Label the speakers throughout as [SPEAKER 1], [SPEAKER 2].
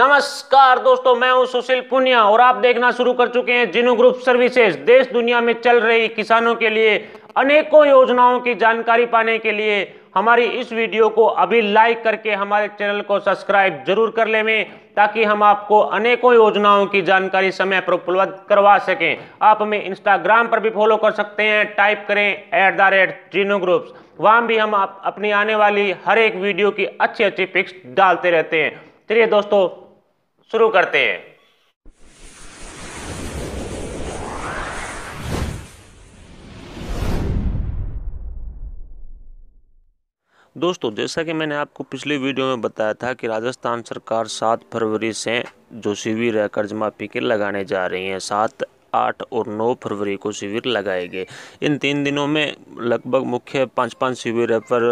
[SPEAKER 1] नमस्कार दोस्तों मैं हूं सुशील पुनिया और आप देखना शुरू कर चुके हैं जिनू ग्रुप सर्विसेज देश दुनिया में चल रही किसानों के लिए अनेकों योजनाओं की जानकारी पाने के लिए हमारी इस वीडियो को अभी लाइक करके हमारे चैनल को सब्सक्राइब जरूर कर ले ताकि हम आपको अनेकों योजनाओं की जानकारी समय पर उपलब्ध करवा सकें आप हमें इंस्टाग्राम पर भी फॉलो कर सकते हैं टाइप करें एट द रेट जीनो ग्रुप्स वहाँ भी हम आप अपनी आने वाली हर एक वीडियो की अच्छी अच्छी पिक्स डालते रहते हैं चलिए दोस्तों शुरू करते हैं दोस्तों जैसा कि मैंने आपको पिछले वीडियो में बताया था कि राजस्थान सरकार सात फरवरी से जो शिविर है कर्ज माफी के लगाने जा रही है सात आठ और नौ फरवरी को शिविर लगाए गए इन तीन दिनों में लगभग मुख्य पांच पांच शिविर पर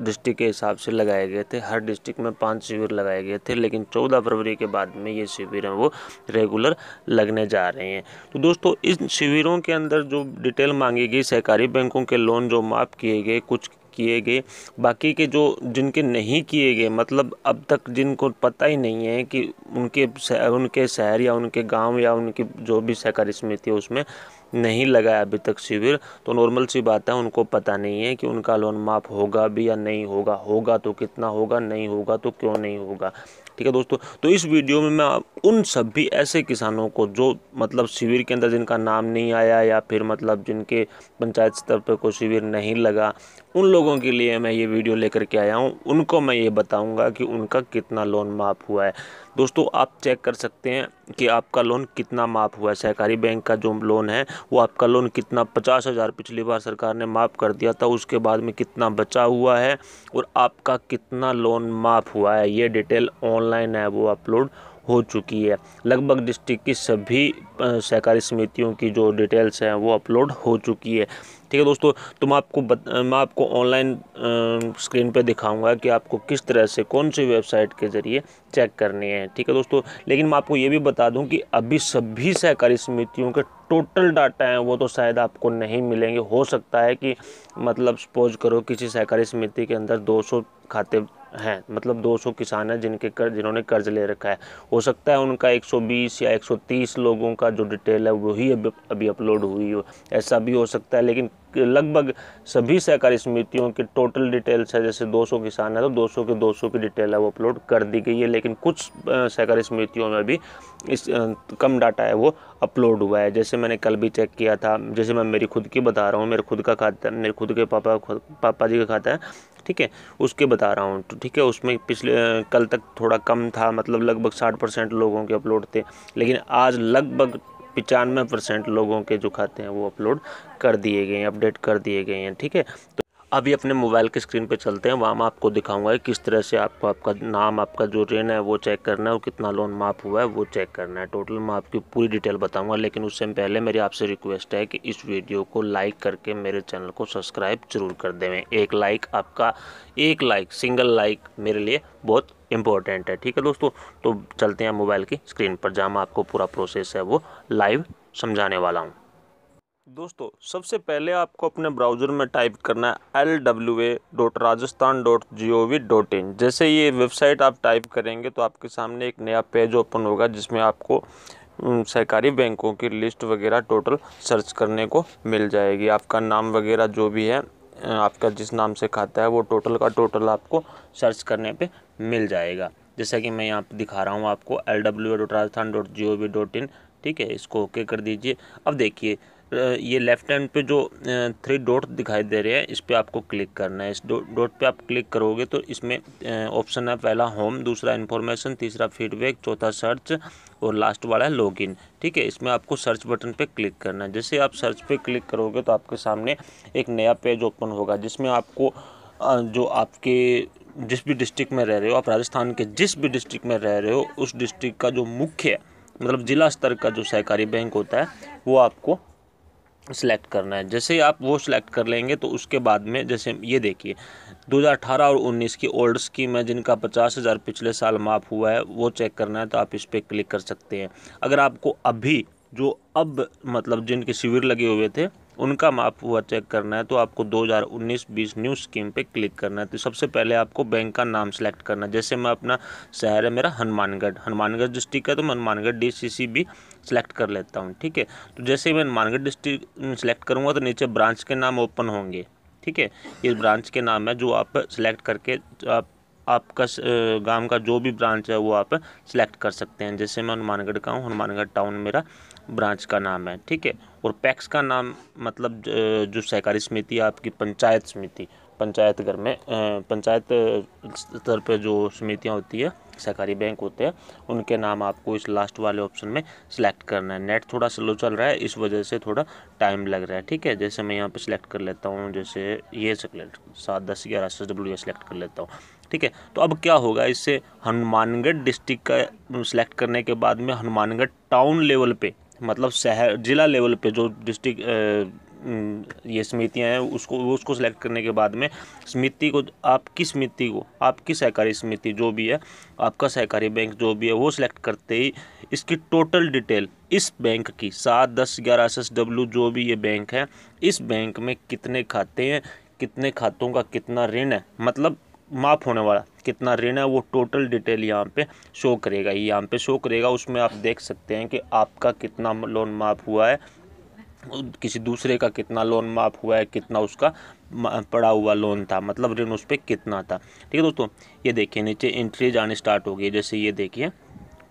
[SPEAKER 1] डिस्ट्रिक्ट के हिसाब से लगाए गए थे हर डिस्ट्रिक्ट में पांच शिविर लगाए गए थे लेकिन चौदह फरवरी के बाद में ये शिविर हैं वो रेगुलर लगने जा रहे हैं तो दोस्तों इन शिविरों के अंदर जो डिटेल मांगी गई सहकारी बैंकों के लोन जो माफ़ किए गए कुछ किए गए बाकी के जो जिनके नहीं किए गए मतलब अब तक जिनको पता ही नहीं है कि उनके उनके शहर या उनके गांव या उनकी जो भी सहकारी समिति है उसमें नहीं लगाया अभी तक शिविर तो नॉर्मल सी बात है उनको पता नहीं है कि उनका लोन माफ़ होगा भी या नहीं होगा होगा तो कितना होगा नहीं होगा तो क्यों नहीं होगा ठीक है दोस्तों तो इस वीडियो में मैं उन सभी ऐसे किसानों को जो मतलब शिविर के अंदर जिनका नाम नहीं आया या फिर मतलब जिनके पंचायत स्तर पर कोई शिविर नहीं लगा उन लोगों के लिए मैं ये वीडियो लेकर के आया हूँ उनको मैं ये बताऊँगा कि उनका कितना लोन माफ़ हुआ है दोस्तों आप चेक कर सकते हैं कि आपका लोन कितना माफ़ हुआ है सहकारी बैंक का जो लोन है वो आपका लोन कितना पचास हज़ार पिछली बार सरकार ने माफ़ कर दिया था उसके बाद में कितना बचा हुआ है और आपका कितना लोन माफ़ हुआ है ये डिटेल ऑनलाइन है वो अपलोड हो चुकी है लगभग डिस्ट्रिक्ट की सभी सहकारी समितियों की जो डिटेल्स हैं वो अपलोड हो चुकी है ठीक है दोस्तों तो मैं आपको बत, मैं आपको ऑनलाइन स्क्रीन पे दिखाऊंगा कि आपको किस तरह से कौन सी वेबसाइट के ज़रिए चेक करनी है ठीक है दोस्तों लेकिन मैं आपको ये भी बता दूं कि अभी सभी सहकारी समितियों के टोटल डाटा हैं वो तो शायद आपको नहीं मिलेंगे हो सकता है कि मतलब सपोज करो किसी सहकारी समिति के अंदर 200 खाते हैं मतलब 200 किसान हैं जिनके कर जिन्होंने कर्ज ले रखा है हो सकता है उनका 120 या 130 लोगों का जो डिटेल है वही अभी अभी अपलोड हुई हो ऐसा भी हो सकता है लेकिन लगभग सभी सहकारी समितियों तो की टोटल डिटेल्स है जैसे 200 किसान है तो 200 के 200 की डिटेल है वो अपलोड कर दी गई है लेकिन कुछ सहकारी समितियों में भी इस कम डाटा है वो अपलोड हुआ है जैसे मैंने कल भी चेक किया था जैसे मैं मेरी खुद की बता रहा हूँ मेरे खुद का खाता मेरे खुद के पापा खुद पापा जी का खाता है ठीक है उसके बता रहा हूँ तो ठीक है उसमें पिछले कल तक थोड़ा कम था मतलब लगभग साठ परसेंट लोगों के अपलोड थे लेकिन आज लगभग पचानवे परसेंट लोगों के जो खाते हैं वो अपलोड कर दिए गए हैं अपडेट कर दिए गए हैं ठीक है तो अभी अपने मोबाइल के स्क्रीन पे चलते हैं वहाँ मैं आपको दिखाऊंगा कि किस तरह से आपको आपका नाम आपका जो ऋण है वो चेक करना है और कितना लोन माफ़ हुआ है वो चेक करना है टोटल मैं आपकी पूरी डिटेल बताऊंगा लेकिन उससे पहले मेरी आपसे रिक्वेस्ट है कि इस वीडियो को लाइक करके मेरे चैनल को सब्सक्राइब जरूर कर देवें एक लाइक आपका एक लाइक सिंगल लाइक मेरे लिए बहुत इम्पोर्टेंट है ठीक है दोस्तों तो चलते हैं मोबाइल की स्क्रीन पर जहाँ मैं आपको पूरा प्रोसेस है वो लाइव समझाने वाला हूँ दोस्तों सबसे पहले आपको अपने ब्राउज़र में टाइप करना है L W A dot Rajasthan dot G O V dot in जैसे ये वेबसाइट आप टाइप करेंगे तो आपके सामने एक नया पेज ओपन होगा जिसमें आपको सहकारी बैंकों की लिस्ट वगैरह टोटल सर्च करने को मिल जाएगी आपका नाम वगैरह जो भी है आपका जिस नाम से खाता है वो टोटल का टोटल आपको सर्च करने पे मिल जाएगा जैसा कि मैं यहाँ पे दिखा रहा हूँ आपको L W dot Rajasthan dot G O V dot in ठीक है इसको ओके कर दीजिए अब देखिए ये लेफ़्ट हैंड पे जो थ्री डॉट दिखाई दे रहे हैं इस पर आपको क्लिक करना है इस डॉट पे आप क्लिक करोगे तो इसमें ऑप्शन है पहला होम दूसरा इन्फॉर्मेशन तीसरा फीडबैक चौथा सर्च और लास्ट वाला है लॉगिन ठीक है इसमें आपको सर्च बटन पे क्लिक करना है जैसे आप सर्च पे क्लिक करोगे तो आपके सामने एक नया पेज ओपन होगा जिसमें आपको जो आपके जिस भी डिस्ट्रिक्ट में रह रहे हो आप राजस्थान के जिस भी डिस्ट्रिक्ट में रह रहे हो उस डिस्ट्रिक्ट का जो मुख्य मतलब ज़िला स्तर का जो सहकारी बैंक होता है वो आपको सेलेक्ट करना है जैसे आप वो सिलेक्ट कर लेंगे तो उसके बाद में जैसे ये देखिए 2018 और 19 की ओल्ड स्कीम है जिनका पचास हज़ार पिछले साल माफ़ हुआ है वो चेक करना है तो आप इस पर क्लिक कर सकते हैं अगर आपको अभी जो अब मतलब जिनके शिविर लगे हुए थे उनका माप हुआ चेक करना है तो आपको 2019-20 न्यू स्कीम पे क्लिक करना है तो सबसे पहले आपको बैंक का नाम सेलेक्ट करना है जैसे मैं अपना शहर है मेरा हनुमानगढ़ हनुमानगढ़ डिस्ट्रिक्ट है तो मैं हनुमानगढ़ डी भी सिलेक्ट कर लेता हूँ ठीक है तो जैसे मैं हनुमानगढ़ डिस्ट्रिक्ट सेलेक्ट करूँगा तो नीचे ब्रांच के नाम ओपन होंगे ठीक है इस ब्रांच के नाम है जो आप सेलेक्ट करके आप आपका गांव का जो भी ब्रांच है वो आप सिलेक्ट कर सकते हैं जैसे मैं हनुमानगढ़ का हूँ हनुमानगढ़ टाउन मेरा ब्रांच का नाम है ठीक है और पैक्स का नाम मतलब जो सहकारी समिति आपकी पंचायत समिति पंचायत घर में पंचायत स्तर पर जो समितियाँ होती है सहकारी बैंक होते हैं उनके नाम आपको इस लास्ट वाले ऑप्शन में सिलेक्ट करना है नेट थोड़ा स्लो चल रहा है इस वजह से थोड़ा टाइम लग रहा है ठीक है जैसे मैं यहाँ पे सिलेक्ट कर लेता हूँ जैसे ये सिलेक्ट सात दस ग्यारह सौ डब्ल्यू सिलेक्ट कर लेता हूँ ठीक है तो अब क्या होगा इससे हनुमानगढ़ डिस्ट्रिक्ट का सिलेक्ट करने के बाद में हनुमानगढ़ टाउन लेवल पे मतलब शहर ज़िला लेवल पे जो डिस्ट्रिक्ट ये समितियाँ हैं उसको उसको सिलेक्ट करने के बाद में समिति को आपकी समिति को आपकी सहकारी समिति जो भी है आपका सहकारी बैंक जो भी है वो सिलेक्ट करते ही इसकी टोटल डिटेल इस बैंक की सात दस ग्यारह एस एस डब्ल्यू जो भी ये बैंक है इस बैंक में कितने खाते हैं कितने खातों का कितना ऋण है मतलब माफ़ होने वाला कितना ऋण है वो टोटल डिटेल यहाँ पे शो करेगा ये यहाँ पे शो करेगा उसमें आप देख सकते हैं कि आपका कितना लोन माफ़ हुआ है किसी दूसरे का कितना लोन माफ़ हुआ है कितना उसका पड़ा हुआ लोन था मतलब ऋण उस पर कितना था ठीक है दोस्तों ये देखिए नीचे इंट्रीज आनी स्टार्ट हो गई जैसे ये देखिए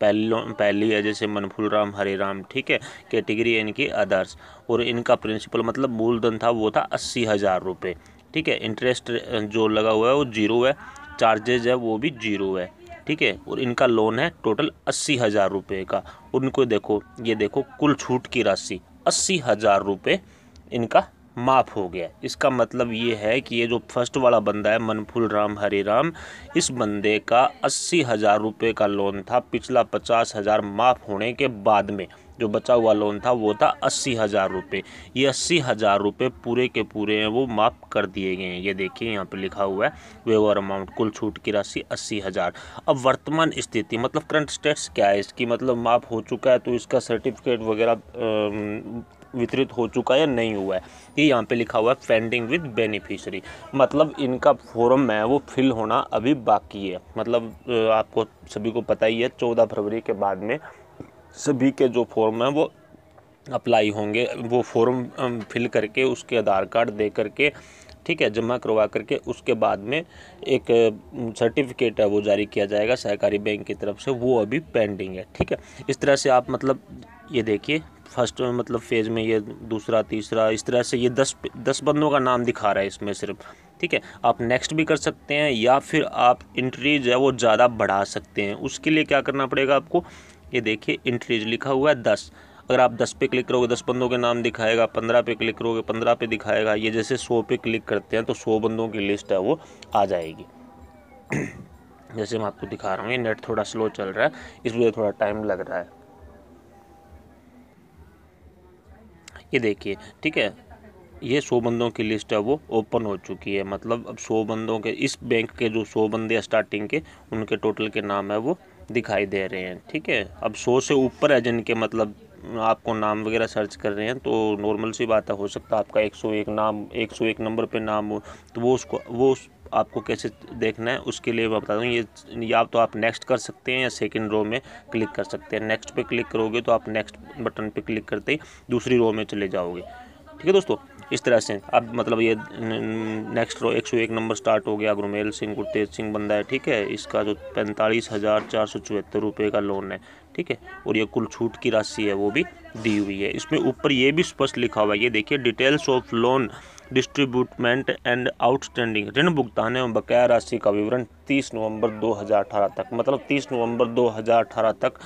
[SPEAKER 1] पहली लोन पहली है जैसे मनफुल राम हरे राम ठीक है कैटेगरी इनकी अदर्स और इनका प्रिंसिपल मतलब मूलधन था वो था अस्सी हज़ार रुपये ठीक है इंटरेस्ट जो लगा हुआ है वो जीरो है चार्जेज है वो भी जीरो है ठीक है और इनका लोन है टोटल अस्सी हज़ार रुपये का उनको देखो ये देखो कुल छूट की राशि अस्सी हज़ार रुपये इनका माफ़ हो गया इसका मतलब ये है कि ये जो फर्स्ट वाला बंदा है मनफुल राम हरे राम इस बंदे का अस्सी हज़ार रुपये का लोन था पिछला पचास हज़ार माफ़ होने के बाद में जो बचा हुआ लोन था वो था अस्सी हज़ार रुपये ये अस्सी हज़ार रुपये पूरे के पूरे हैं वो माफ़ कर दिए गए हैं ये देखिए यहाँ पे लिखा हुआ है वेवर अमाउंट कुल छूट की राशि अस्सी हज़ार अब वर्तमान स्थिति मतलब करंट स्टेट्स क्या है इसकी मतलब माफ़ हो चुका है तो इसका सर्टिफिकेट वगैरह वितरित हो चुका है या नहीं हुआ है ये यहाँ पे लिखा हुआ है पेंडिंग विद बेनिफिशरी मतलब इनका फॉर्म है वो फिल होना अभी बाकी है मतलब आपको सभी को पता ही है चौदह फरवरी के बाद में सभी के जो फॉर्म हैं वो अप्लाई होंगे वो फॉर्म फिल करके उसके आधार कार्ड दे करके ठीक है जमा करवा करके उसके बाद में एक सर्टिफिकेट है वो जारी किया जाएगा सहकारी बैंक की तरफ से वो अभी पेंडिंग है ठीक है इस तरह से आप मतलब ये देखिए फर्स्ट मतलब फेज़ में ये दूसरा तीसरा इस तरह से ये दस दस बंदों का नाम दिखा रहा है इसमें सिर्फ ठीक है आप नेक्स्ट भी कर सकते हैं या फिर आप इंट्री जो है वो ज़्यादा बढ़ा सकते हैं उसके लिए क्या करना पड़ेगा आपको ये देखिए इंट्रीज लिखा हुआ है दस अगर आप दस पे क्लिक करोगे दस बंदों के नाम दिखाएगा पंद्रह पे क्लिक करोगे पंद्रह पे दिखाएगा ये जैसे सौ पे क्लिक करते हैं तो सौ बंदों की लिस्ट है वो आ जाएगी जैसे मैं आपको दिखा रहा हूँ ये नेट थोड़ा स्लो चल रहा है इस वजह थोड़ा टाइम लग रहा है ये देखिए ठीक है ये सौ बंदों की लिस्ट है वो ओपन हो चुकी है मतलब अब सौ बंदों के इस बैंक के जो सौ बंदे स्टार्टिंग के उनके टोटल के नाम है वो दिखाई दे रहे हैं ठीक है अब सौ से ऊपर है जिनके मतलब आपको नाम वगैरह सर्च कर रहे हैं तो नॉर्मल सी बात है हो सकता है आपका 101 नाम 101 नंबर पे नाम हो तो वो उसको वो उस, आपको कैसे देखना है उसके लिए मैं बता दूँ ये या तो आप नेक्स्ट कर सकते हैं या सेकंड रो में क्लिक कर सकते हैं नेक्स्ट पे क्लिक करोगे तो आप नेक्स्ट बटन पे क्लिक करते ही दूसरी रो में चले जाओगे ठीक है दोस्तों इस तरह से अब मतलब ये नेक्स्ट रो एक सौ एक नंबर स्टार्ट हो गया गुरमेल सिंह गुरतेज सिंह बंदा है ठीक है इसका जो पैंतालीस हज़ार चार सौ चौहत्तर रुपये का लोन है ठीक है और ये कुल छूट की राशि है वो भी दी हुई है इसमें ऊपर ये भी स्पष्ट लिखा हुआ है ये देखिए details of loan distributement and outstanding ऋण भुगतान एवं बकाया राशि का विवरण तीस नवंबर दो तक मतलब तीस नवंबर दो तक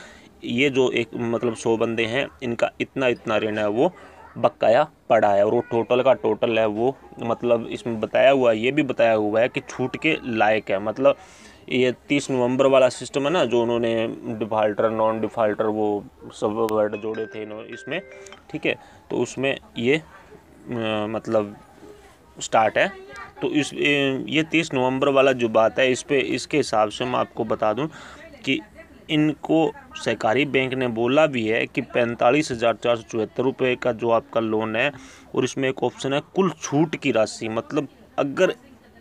[SPEAKER 1] ये जो एक मतलब सौ बंदे हैं इनका इतना इतना ऋण है वो बकाया पड़ा है और वो टोटल का टोटल है वो मतलब इसमें बताया हुआ है ये भी बताया हुआ है कि छूट के लायक है मतलब ये तीस नवंबर वाला सिस्टम है ना जो उन्होंने डिफ़ाल्टर नॉन डिफ़ाल्टर वो सब वर्ड जोड़े थे इसमें ठीक है तो उसमें ये मतलब स्टार्ट है तो इस ये तीस नवंबर वाला जो बात है इस पर इसके हिसाब से मैं आपको बता दूं कि इनको सहकारी बैंक ने बोला भी है कि पैंतालीस हज़ार चार सौ चौहत्तर रुपये का जो आपका लोन है और इसमें एक ऑप्शन है कुल छूट की राशि मतलब अगर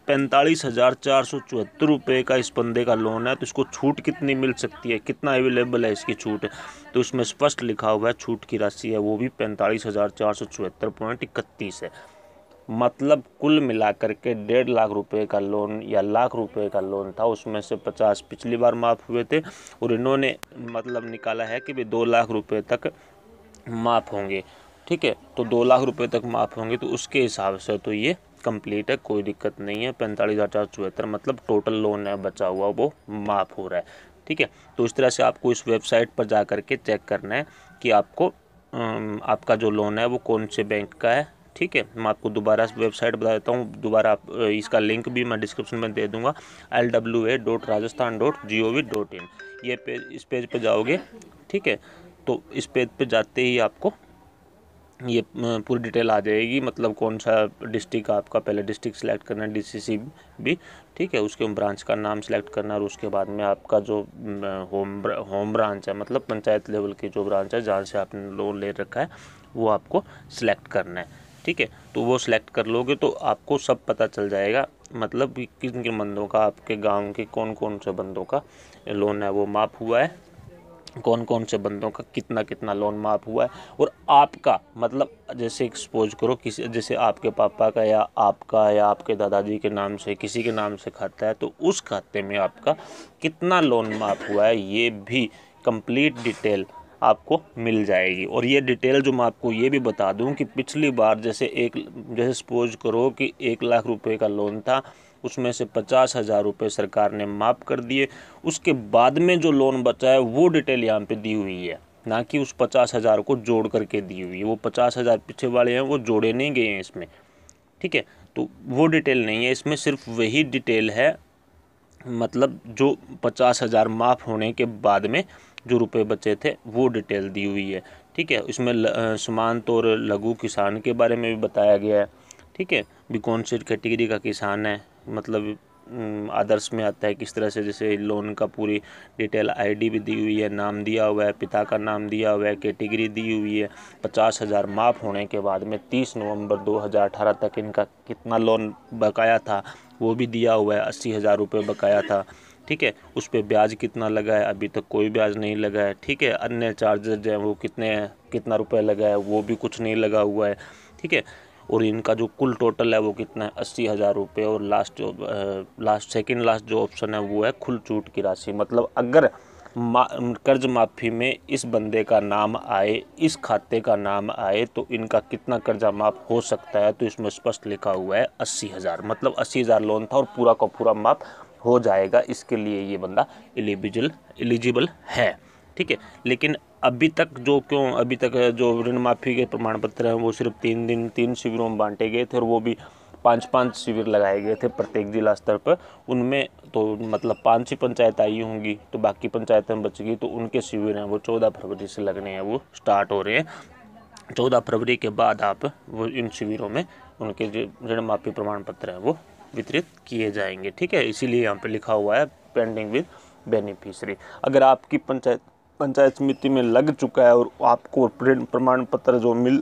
[SPEAKER 1] पैंतालीस हज़ार चार सौ चौहत्तर रुपये का इस बंदे का लोन है तो इसको छूट कितनी मिल सकती है कितना अवेलेबल है इसकी छूट तो इसमें स्पष्ट लिखा हुआ है छूट की राशि है वो भी पैंतालीस हज़ार चार सौ चौहत्तर पॉइंट इकतीस है मतलब कुल मिलाकर के डेढ़ लाख रुपए का लोन या लाख रुपए का लोन था उसमें से पचास पिछली बार माफ़ हुए थे और इन्होंने मतलब निकाला है कि भी दो लाख रुपए तक माफ़ होंगे ठीक है तो दो लाख रुपए तक माफ़ होंगे तो उसके हिसाब से तो ये कंप्लीट है कोई दिक्कत नहीं है पैंतालीस हज़ार चौहत्तर मतलब टोटल लोन है बचा हुआ वो माफ़ हो रहा है ठीक है तो इस तरह से आपको इस वेबसाइट पर जा कर के चेक करना है कि आपको आपका जो लोन है वो कौन से बैंक का है ठीक है मैं आपको दोबारा वेबसाइट बता देता हूँ दोबारा आप इसका लिंक भी मैं डिस्क्रिप्शन में दे दूँगा L W A dot Rajasthan dot G O V dot in ये पेज इस पेज पर जाओगे ठीक है तो इस पेज पर जाते ही आपको ये पूरी डिटेल आ जाएगी मतलब कौन सा डिस्ट्रिक्ट आपका पहले डिस्ट्रिक्ट सेलेक्ट करना डीसीसी भी ठीक है उसके ब्रांच का नाम सेलेक्ट करना और उसके बाद में आपका जो होम होम ब्रांच है मतलब पंचायत लेवल की जो ब्रांच है जहाँ से आपने लोन ले रखा है वो आपको सिलेक्ट करना है ठीक है तो वो सिलेक्ट कर लोगे तो आपको सब पता चल जाएगा मतलब किन किन बंदों का आपके गांव के कौन कौन से बंदों का लोन है वो माफ़ हुआ है कौन कौन से बंदों का कितना कितना लोन माफ़ हुआ है और आपका मतलब जैसे एक्सपोज करो किसी जैसे आपके पापा का या आपका या आपके दादाजी के नाम से किसी के नाम से खाता है तो उस खाते में आपका कितना लोन माफ़ हुआ है ये भी कंप्लीट डिटेल आपको मिल जाएगी और ये डिटेल जो मैं आपको ये भी बता दूं कि पिछली बार जैसे एक जैसे सपोज करो कि एक लाख रुपए का लोन था उसमें से पचास हज़ार रुपये सरकार ने माफ़ कर दिए उसके बाद में जो लोन बचा है वो डिटेल यहाँ पे दी हुई है ना कि उस पचास हज़ार को जोड़ करके दी हुई है वो पचास हज़ार पीछे वाले हैं वो जोड़े नहीं गए हैं इसमें ठीक है तो वो डिटेल नहीं है इसमें सिर्फ वही डिटेल है मतलब जो पचास हज़ार माफ़ होने के बाद में जो रुपए बचे थे वो डिटेल दी हुई है ठीक है इसमें सीमांत तो और लघु किसान के बारे में भी बताया गया है ठीक है भी कौन से कैटेगरी का किसान है मतलब आदर्श में आता है किस तरह से जैसे लोन का पूरी डिटेल आईडी भी दी हुई है नाम दिया हुआ है पिता का नाम दिया हुआ है कैटेगरी दी हुई है पचास हज़ार माफ़ होने के बाद में तीस नवंबर अठारह तक इनका कितना लोन बकाया था वो भी दिया हुआ है अस्सी हज़ार रुपये बकाया था ठीक है उस पर ब्याज कितना लगा है अभी तक कोई ब्याज नहीं लगा है ठीक है अन्य चार्जेज जो हैं वो कितने कितना रुपए लगा है वो भी कुछ नहीं लगा हुआ है ठीक है और इनका जो कुल टोटल है वो कितना है अस्सी हज़ार रुपये और लास्ट जो लास्ट सेकेंड लास्ट जो ऑप्शन है वो है खुल छूट की राशि मतलब अगर मा, कर्ज माफ़ी में इस बंदे का नाम आए इस खाते का नाम आए तो इनका कितना कर्जा माफ़ हो सकता है तो इसमें स्पष्ट लिखा हुआ है अस्सी हज़ार मतलब अस्सी हज़ार लोन था और पूरा का पूरा माफ़ हो जाएगा इसके लिए ये बंदा एलिबिजल एलिजिबल है ठीक है लेकिन अभी तक जो क्यों अभी तक जो ऋण माफ़ी के प्रमाण पत्र हैं वो सिर्फ तीन दिन तीन शिविरों में बांटे गए थे और वो भी पाँच पाँच शिविर लगाए गए थे प्रत्येक जिला स्तर पर उनमें तो मतलब पाँच ही पंचायत आई होंगी तो बाकी पंचायतें बच गई तो उनके शिविर हैं वो चौदह फरवरी से लगने हैं वो स्टार्ट हो रहे हैं चौदह फरवरी के बाद आप वो इन शिविरों में उनके जो ऋण माफ़ी प्रमाण पत्र हैं वो वितरित किए जाएंगे ठीक है इसीलिए यहाँ पर लिखा हुआ है पेंडिंग विद बेनिफिशरी अगर आपकी पंचायत पंचायत समिति में लग चुका है और आपको प्रमाण पत्र जो मिल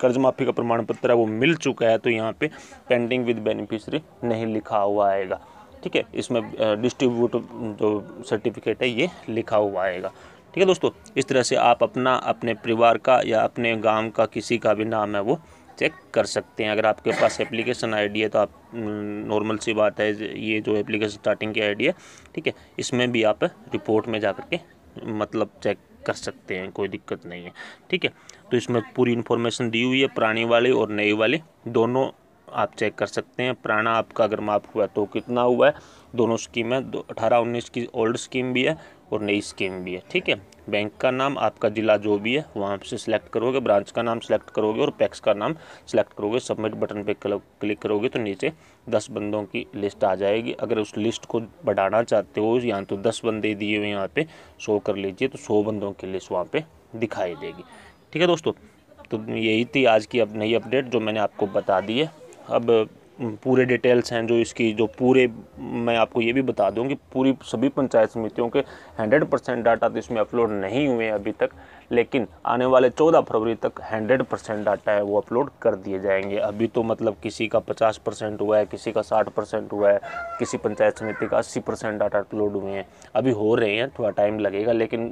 [SPEAKER 1] कर्ज माफ़ी का प्रमाण पत्र है वो मिल चुका है तो यहाँ पे पेंडिंग विद बेनिफिशरी नहीं लिखा हुआ आएगा ठीक है इसमें डिस्ट्रीब्यूट जो सर्टिफिकेट है ये लिखा हुआ आएगा ठीक है दोस्तों इस तरह से आप अपना अपने परिवार का या अपने गांव का किसी का भी नाम है वो चेक कर सकते हैं अगर आपके पास एप्लीकेशन आईडी है तो आप नॉर्मल सी बात है ये जो एप्लीकेशन स्टार्टिंग की आईडी है ठीक है इसमें भी आप रिपोर्ट में जा के मतलब चेक कर सकते हैं कोई दिक्कत नहीं है ठीक है तो इसमें पूरी इन्फॉर्मेशन दी हुई है पुरानी वाली और नई वाली दोनों आप चेक कर सकते हैं पुराना आपका अगर माफ हुआ तो कितना हुआ है दोनों स्कीम है दो अठारह उन्नीस की ओल्ड स्कीम भी है और नई स्कीम भी है ठीक है बैंक का नाम आपका ज़िला जो भी है वहाँ से सिलेक्ट करोगे ब्रांच का नाम सिलेक्ट करोगे और पैक्स का नाम सिलेक्ट करोगे सबमिट बटन पे क्लिक करोगे तो नीचे दस बंदों की लिस्ट आ जाएगी अगर उस लिस्ट को बढ़ाना चाहते हो यहाँ तो दस बंदे दिए हुए यहाँ पे शो कर लीजिए तो सौ बंदों की लिस्ट वहाँ पर दिखाई देगी ठीक है दोस्तों तो यही थी आज की अब नई अपडेट जो मैंने आपको बता दी है अब पूरे डिटेल्स हैं जो इसकी जो पूरे मैं आपको ये भी बता दूं कि पूरी सभी पंचायत समितियों के 100 परसेंट डाटा तो इसमें अपलोड नहीं हुए हैं अभी तक लेकिन आने वाले 14 फरवरी तक 100 परसेंट डाटा है वो अपलोड कर दिए जाएंगे अभी तो मतलब किसी का 50 परसेंट हुआ है किसी का 60 परसेंट हुआ है किसी पंचायत समिति का 80 परसेंट डाटा अपलोड हुए हैं अभी हो रहे हैं थोड़ा टाइम लगेगा लेकिन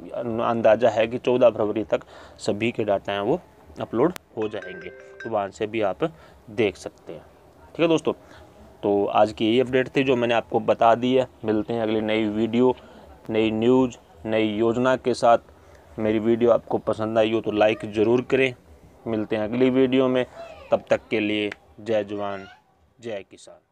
[SPEAKER 1] अंदाज़ा है कि चौदह फरवरी तक सभी के डाटा हैं वो अपलोड हो जाएंगे तो वहाँ से भी आप देख सकते हैं ठीक है दोस्तों तो आज की यही अपडेट थी जो मैंने आपको बता दी है मिलते हैं अगली नई वीडियो नई न्यूज़ नई योजना के साथ मेरी वीडियो आपको पसंद आई हो तो लाइक ज़रूर करें मिलते हैं अगली वीडियो में तब तक के लिए जय जवान जय किसान